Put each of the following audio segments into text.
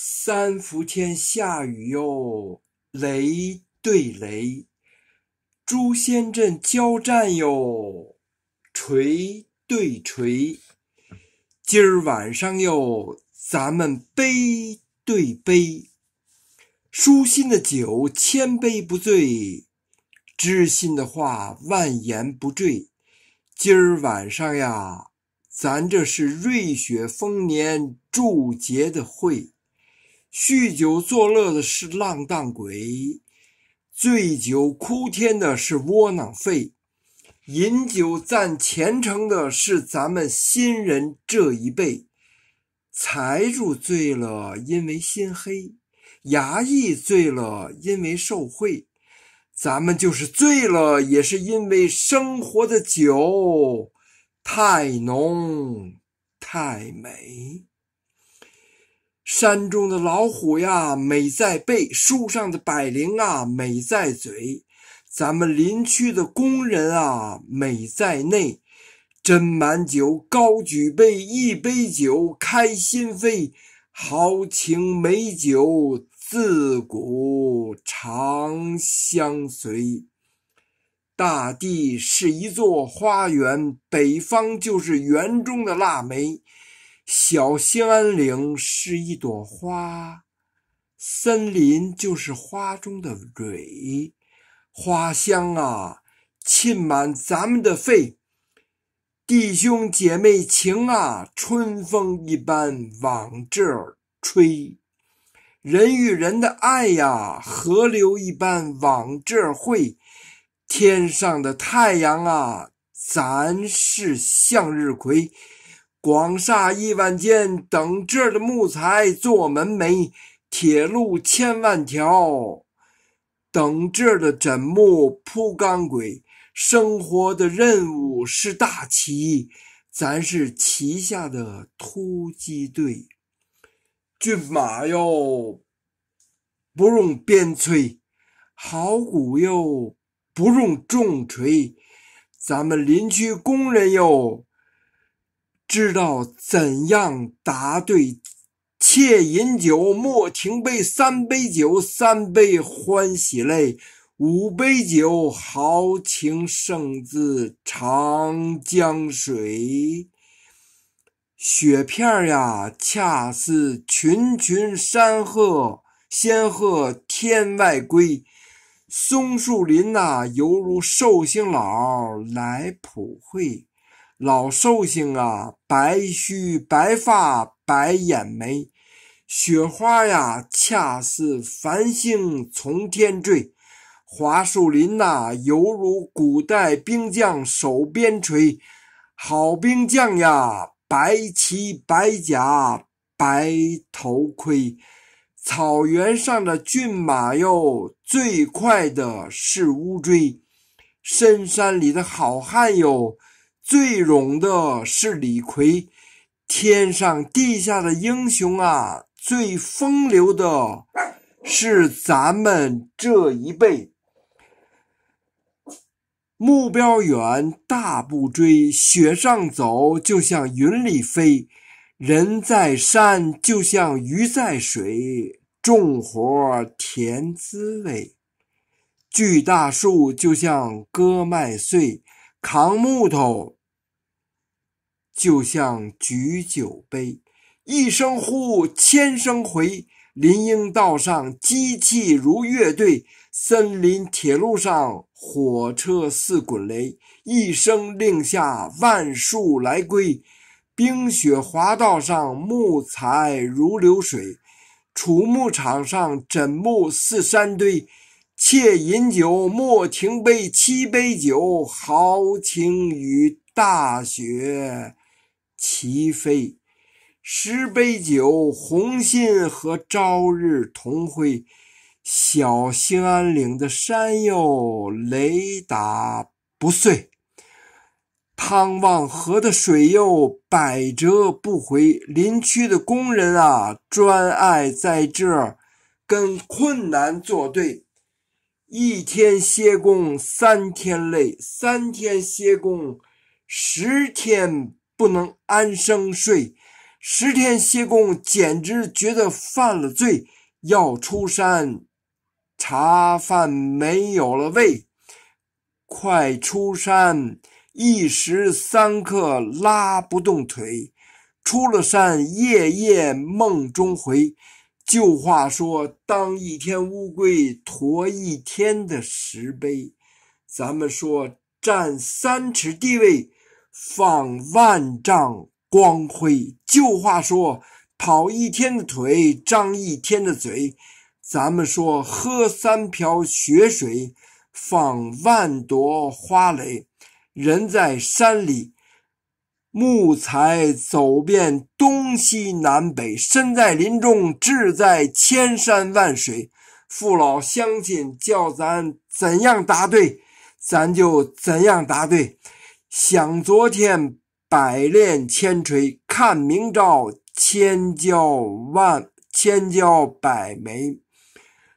三伏天下雨哟，雷对雷；诛仙阵交战哟，锤对锤。今儿晚上哟，咱们杯对杯，舒心的酒千杯不醉，知心的话万言不坠。今儿晚上呀，咱这是瑞雪丰年祝捷的会。酗酒作乐的是浪荡鬼，醉酒哭天的是窝囊废，饮酒赞前程的是咱们新人这一辈。财主醉了，因为心黑；衙役醉了，因为受贿。咱们就是醉了，也是因为生活的酒太浓、太美。山中的老虎呀，美在背；树上的百灵啊，美在嘴；咱们林区的工人啊，美在内。斟满酒，高举杯，一杯酒，开心扉。豪情美酒，自古长相随。大地是一座花园，北方就是园中的腊梅。小兴安岭是一朵花，森林就是花中的蕊，花香啊，沁满咱们的肺。弟兄姐妹情啊，春风一般往这儿吹。人与人的爱呀，河流一般往这儿汇。天上的太阳啊，咱是向日葵。广厦亿万间，等这儿的木材做门楣；铁路千万条，等这儿的枕木铺钢轨。生活的任务是大旗，咱是旗下的突击队。骏马哟，不用鞭催；好鼓哟，不用重锤。咱们林区工人哟。知道怎样答对？且饮酒，莫停杯。三杯酒，三杯欢喜泪；五杯酒，豪情胜似长江水。雪片呀，恰似群群山鹤；仙鹤天外归，松树林呐，犹如寿星老来普惠。老寿星啊，白须白发白眼眉，雪花呀，恰似繁星从天坠。桦树林呐，犹如古代兵将手边锤。好兵将呀，白旗白甲白头盔。草原上的骏马哟，最快的是乌骓。深山里的好汉哟。最勇的是李逵，天上地下的英雄啊！最风流的是咱们这一辈。目标远，大步追；雪上走，就像云里飞；人在山，就像鱼在水；重活甜滋味，锯大树就像割麦穗，扛木头。就像举酒杯，一声呼，千声回。林荫道上机器如乐队，森林铁路上火车似滚雷。一声令下，万树来归。冰雪滑道上木材如流水，储木场上枕木似山堆。且饮酒，莫停杯。七杯酒，豪情与大雪。齐飞，十杯酒，红心和朝日同辉。小兴安岭的山哟，雷打不碎；汤旺河的水哟，百折不回。林区的工人啊，专爱在这儿跟困难作对。一天歇工三天累，三天歇工十天。不能安生睡，十天歇工，简直觉得犯了罪。要出山，茶饭没有了胃。快出山，一时三刻拉不动腿。出了山，夜夜梦中回。旧话说：“当一天乌龟驮一天的石碑。”咱们说占三尺地位。放万丈光辉。旧话说：“跑一天的腿，张一天的嘴。”咱们说：“喝三瓢雪水，放万朵花蕾。”人在山里，木材走遍东西南北；身在林中，志在千山万水。父老乡亲叫咱怎样答对，咱就怎样答对。想昨天百炼千锤，看明朝千娇万千娇百媚。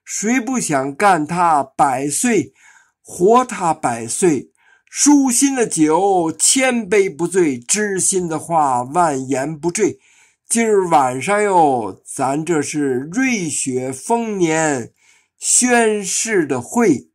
谁不想干他百岁，活他百岁？舒心的酒千杯不醉，知心的话万言不坠。今儿晚上哟，咱这是瑞雪丰年宣誓的会。